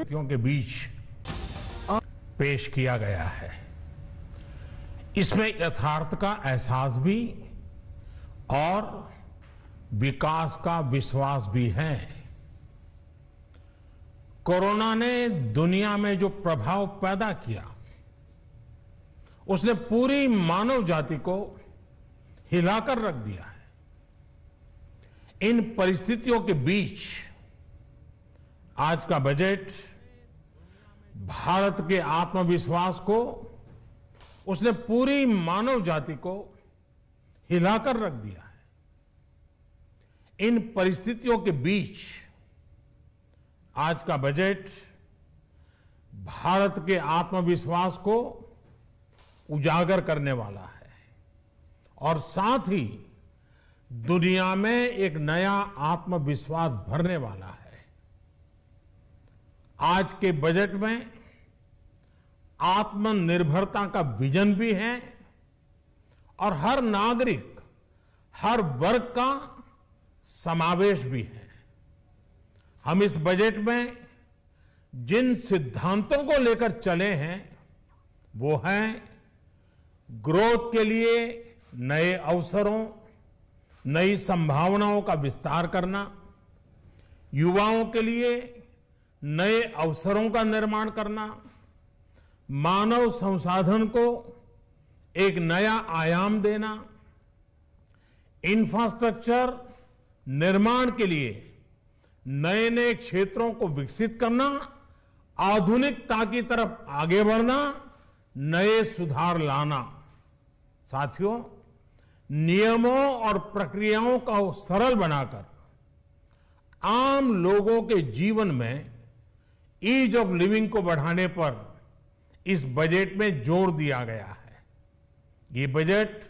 अपने के बीच पेश किया गया है इसमें यथार्थ का एहसास भी और विकास का विश्वास भी है कोरोना ने दुनिया में जो प्रभाव पैदा किया उसने पूरी मानव जाति को हिलाकर रख दिया है इन परिस्थितियों के बीच आज का बजट भारत के आत्मविश्वास को उसने पूरी मानव जाति को हिलाकर रख दिया है इन परिस्थितियों के बीच आज का बजट भारत के आत्मविश्वास को उजागर करने वाला है और साथ ही दुनिया में एक नया आत्मविश्वास भरने वाला है आज के बजट में आत्मनिर्भरता का विजन भी है और हर नागरिक हर वर्ग का समावेश भी है हम इस बजट में जिन सिद्धांतों को लेकर चले हैं वो हैं ग्रोथ के लिए नए अवसरों नई संभावनाओं का विस्तार करना युवाओं के लिए नए अवसरों का निर्माण करना मानव संसाधन को एक नया आयाम देना इंफ्रास्ट्रक्चर निर्माण के लिए नए नए क्षेत्रों को विकसित करना आधुनिकता की तरफ आगे बढ़ना नए सुधार लाना साथियों नियमों और प्रक्रियाओं का सरल बनाकर आम लोगों के जीवन में ईज ऑफ लिविंग को बढ़ाने पर इस बजट में जोर दिया गया है ये बजट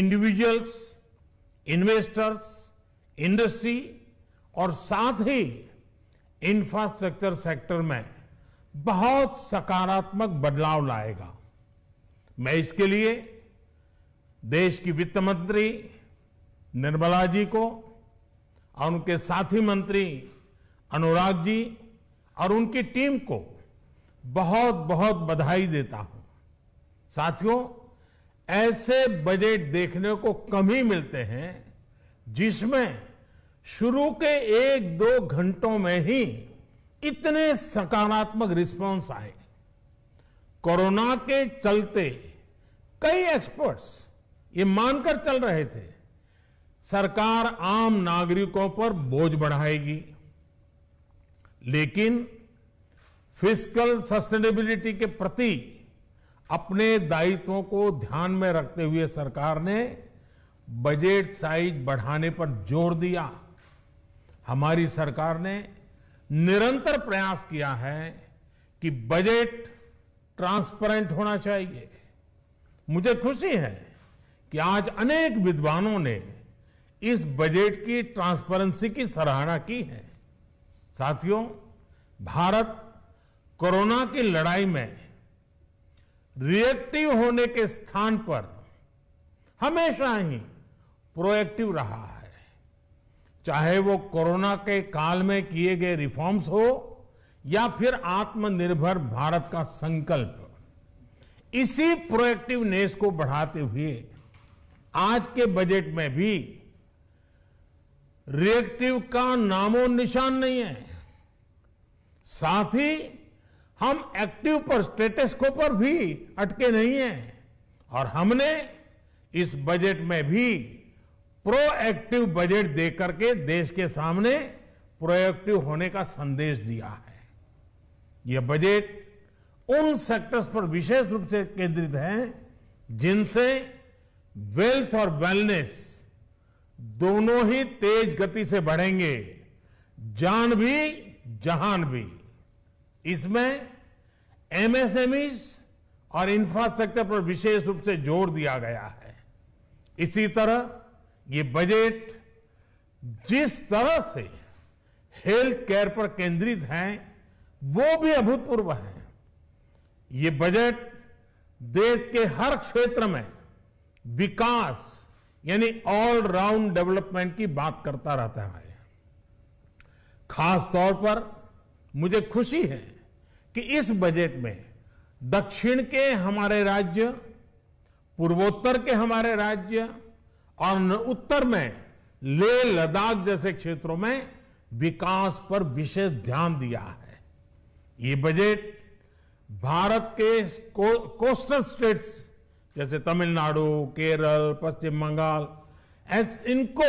इंडिविजुअल्स इन्वेस्टर्स इंडस्ट्री और साथ ही इंफ्रास्ट्रक्चर सेक्टर में बहुत सकारात्मक बदलाव लाएगा मैं इसके लिए देश की वित्त मंत्री निर्मला जी को और उनके साथी मंत्री अनुराग जी और उनकी टीम को बहुत बहुत बधाई देता हूं साथियों ऐसे बजट देखने को कम ही मिलते हैं जिसमें शुरू के एक दो घंटों में ही इतने सकारात्मक रिस्पांस आए कोरोना के चलते कई एक्सपर्ट्स ये मानकर चल रहे थे सरकार आम नागरिकों पर बोझ बढ़ाएगी लेकिन फिजिकल सस्टेनेबिलिटी के प्रति अपने दायित्वों को ध्यान में रखते हुए सरकार ने बजट साइज बढ़ाने पर जोर दिया हमारी सरकार ने निरंतर प्रयास किया है कि बजट ट्रांसपेरेंट होना चाहिए मुझे खुशी है कि आज अनेक विद्वानों ने इस बजट की ट्रांसपेरेंसी की सराहना की है साथियों भारत कोरोना की लड़ाई में रिएक्टिव होने के स्थान पर हमेशा ही प्रोएक्टिव रहा है चाहे वो कोरोना के काल में किए गए रिफॉर्म्स हो या फिर आत्मनिर्भर भारत का संकल्प इसी प्रोएक्टिवनेस को बढ़ाते हुए आज के बजट में भी रिएक्टिव का नामो निशान नहीं है साथ ही हम एक्टिव पर स्टेटस को पर भी अटके नहीं हैं और हमने इस बजट में भी प्रोएक्टिव बजट देकर के देश के सामने प्रोएक्टिव होने का संदेश दिया है यह बजट उन सेक्टर्स पर विशेष रूप से केंद्रित है जिनसे वेल्थ और वेलनेस दोनों ही तेज गति से बढ़ेंगे जान भी जहान भी इसमें एमएसएमईज और इंफ्रास्ट्रक्चर पर विशेष रूप से जोर दिया गया है इसी तरह ये बजट जिस तरह से हेल्थ केयर पर केंद्रित है वो भी अभूतपूर्व है ये बजट देश के हर क्षेत्र में विकास यानी ऑलराउंड डेवलपमेंट की बात करता रहता है खास तौर पर मुझे खुशी है कि इस बजट में दक्षिण के हमारे राज्य पूर्वोत्तर के हमारे राज्य और उत्तर में लेह लद्दाख जैसे क्षेत्रों में विकास पर विशेष ध्यान दिया है ये बजट भारत के को, कोस्टल स्टेट्स जैसे तमिलनाडु केरल पश्चिम बंगाल इनको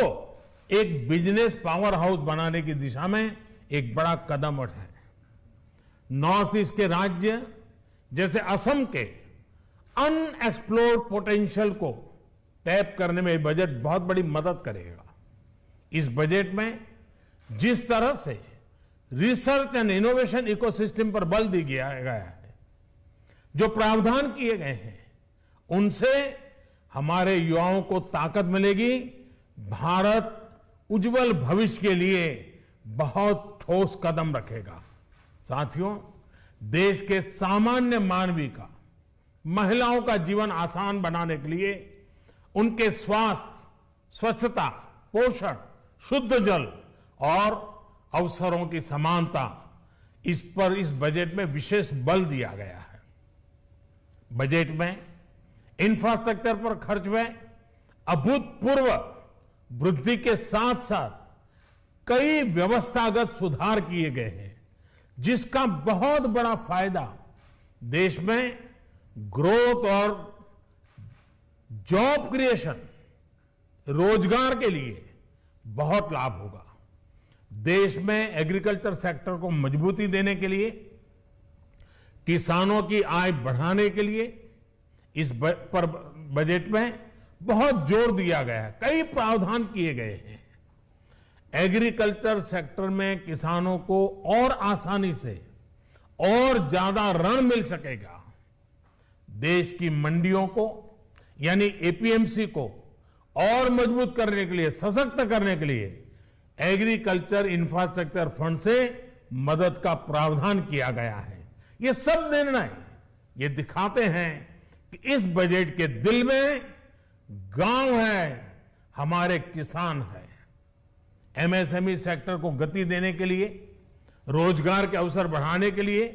एक बिजनेस पावर हाउस बनाने की दिशा में एक बड़ा कदम उठाए नॉर्थ ईस्ट के राज्य जैसे असम के अनएक्सप्लोर्ड पोटेंशियल को टैप करने में बजट बहुत बड़ी मदद करेगा इस बजट में जिस तरह से रिसर्च एंड इनोवेशन इकोसिस्टम पर बल दिया गया गया है जो प्रावधान किए गए हैं उनसे हमारे युवाओं को ताकत मिलेगी भारत उज्जवल भविष्य के लिए बहुत ठोस कदम रखेगा साथियों देश के सामान्य मानवी का महिलाओं का जीवन आसान बनाने के लिए उनके स्वास्थ्य स्वच्छता पोषण शुद्ध जल और अवसरों की समानता इस पर इस बजट में विशेष बल दिया गया है बजट में इंफ्रास्ट्रक्चर पर खर्च में अभूतपूर्व वृद्धि के साथ साथ कई व्यवस्थागत सुधार किए गए हैं जिसका बहुत बड़ा फायदा देश में ग्रोथ और जॉब क्रिएशन रोजगार के लिए बहुत लाभ होगा देश में एग्रीकल्चर सेक्टर को मजबूती देने के लिए किसानों की आय बढ़ाने के लिए इस पर बजट में बहुत जोर दिया गया है कई प्रावधान किए गए हैं एग्रीकल्चर सेक्टर में किसानों को और आसानी से और ज्यादा ऋण मिल सकेगा देश की मंडियों को यानी एपीएमसी को और मजबूत करने के लिए सशक्त करने के लिए एग्रीकल्चर इंफ्रास्ट्रक्चर फंड से मदद का प्रावधान किया गया है ये सब निर्णय ये दिखाते हैं कि इस बजट के दिल में गांव है हमारे किसान है एमएसएमई सेक्टर को गति देने के लिए रोजगार के अवसर बढ़ाने के लिए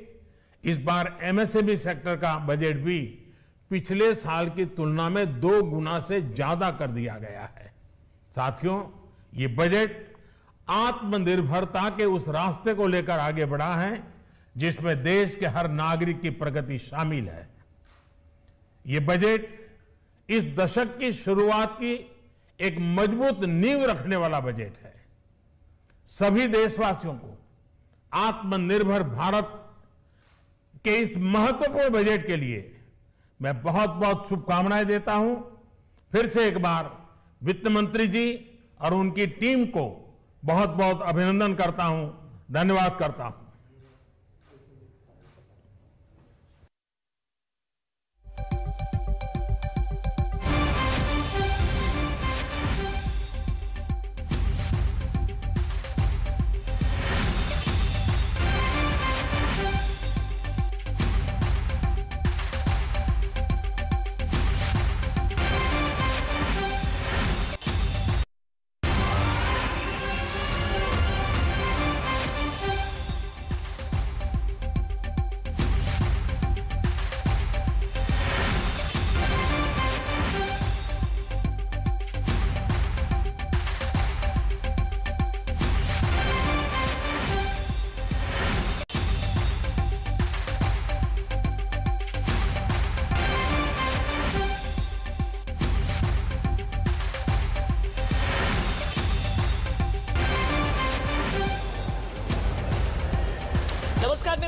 इस बार एमएसएमई सेक्टर का बजट भी पिछले साल की तुलना में दो गुना से ज्यादा कर दिया गया है साथियों ये बजट आत्मनिर्भरता के उस रास्ते को लेकर आगे बढ़ा है जिसमें देश के हर नागरिक की प्रगति शामिल है ये बजट इस दशक की शुरुआत की एक मजबूत नींव रखने वाला बजट है सभी देशवासियों को आत्मनिर्भर भारत के इस महत्वपूर्ण बजट के लिए मैं बहुत बहुत शुभकामनाएं देता हूं फिर से एक बार वित्त मंत्री जी और उनकी टीम को बहुत बहुत अभिनंदन करता हूं धन्यवाद करता हूं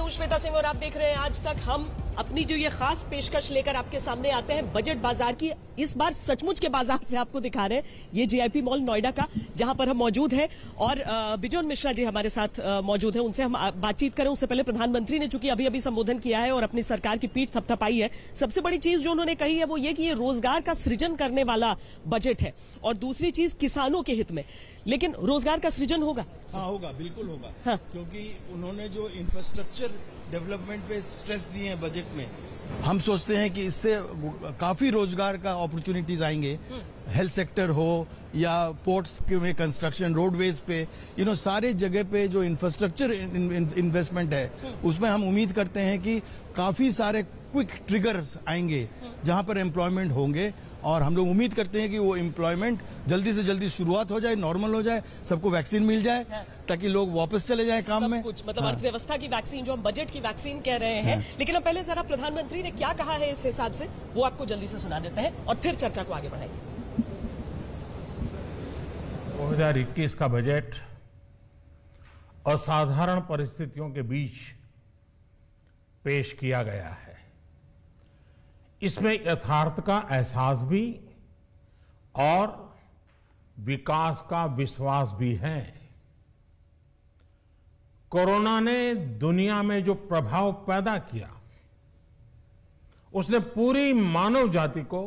हूं श्वेता सिंह और आप देख रहे हैं आज तक हम अपनी जो ये खास पेशकश लेकर आपके सामने आते हैं बजट बाजार की इस बार सचमुच के बाजार से आपको दिखा रहे हैं ये जीआईपी मॉल नोएडा का जहां पर हम मौजूद हैं और बिजोन मिश्रा जी हमारे साथ मौजूद हैं उनसे हम बातचीत करें उससे पहले प्रधानमंत्री ने चूंकि अभी अभी संबोधन किया है और अपनी सरकार की पीठ थपथपाई है सबसे बड़ी चीज जो उन्होंने कही है वो ये कि ये रोजगार का सृजन करने वाला बजट है और दूसरी चीज किसानों के हित में लेकिन रोजगार का सृजन होगा हाँ होगा बिल्कुल होगा हाँ। क्योंकि उन्होंने जो इंफ्रास्ट्रक्चर डेवलपमेंट पे स्ट्रेस दिए हैं बजट में हम सोचते हैं कि इससे काफी रोजगार का अपॉर्चुनिटीज आएंगे हेल्थ हाँ। सेक्टर हो या पोर्ट्स में कंस्ट्रक्शन रोडवेज पे यू नो सारे जगह पे जो इंफ्रास्ट्रक्चर इन्वेस्टमेंट है हाँ। उसमें हम उम्मीद करते हैं कि काफी सारे क्विक ट्रिगर्स आएंगे जहां पर एम्प्लॉयमेंट होंगे और हम लोग उम्मीद करते हैं कि वो एम्प्लॉयमेंट जल्दी से जल्दी शुरुआत हो जाए नॉर्मल हो जाए सबको वैक्सीन मिल जाए हाँ। ताकि लोग वापस चले जाएं काम में कुछ मतलब हाँ। अर्थव्यवस्था की वैक्सीन जो हम बजट की वैक्सीन कह रहे हैं हाँ। लेकिन हम पहले जरा प्रधानमंत्री ने क्या कहा है इस हिसाब से वो आपको जल्दी से सुना देते हैं और फिर चर्चा को आगे बढ़ाएंगे दो का बजट असाधारण परिस्थितियों के बीच पेश किया गया है इसमें यथार्थ का एहसास भी और विकास का विश्वास भी है कोरोना ने दुनिया में जो प्रभाव पैदा किया उसने पूरी मानव जाति को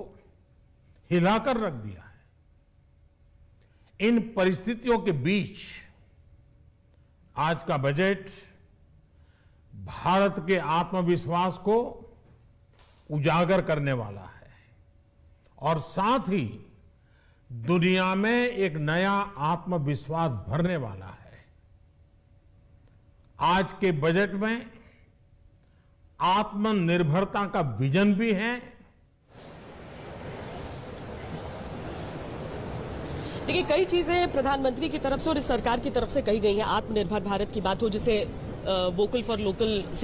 हिलाकर रख दिया है इन परिस्थितियों के बीच आज का बजट भारत के आत्मविश्वास को उजागर करने वाला है और साथ ही दुनिया में एक नया आत्मविश्वास भरने वाला है आज के बजट में आत्मनिर्भरता का विजन भी है देखिए कई चीजें प्रधानमंत्री की तरफ से और इस सरकार की तरफ से कही गई है आत्मनिर्भर भारत की बात हो जिसे वोकल फॉर लोकल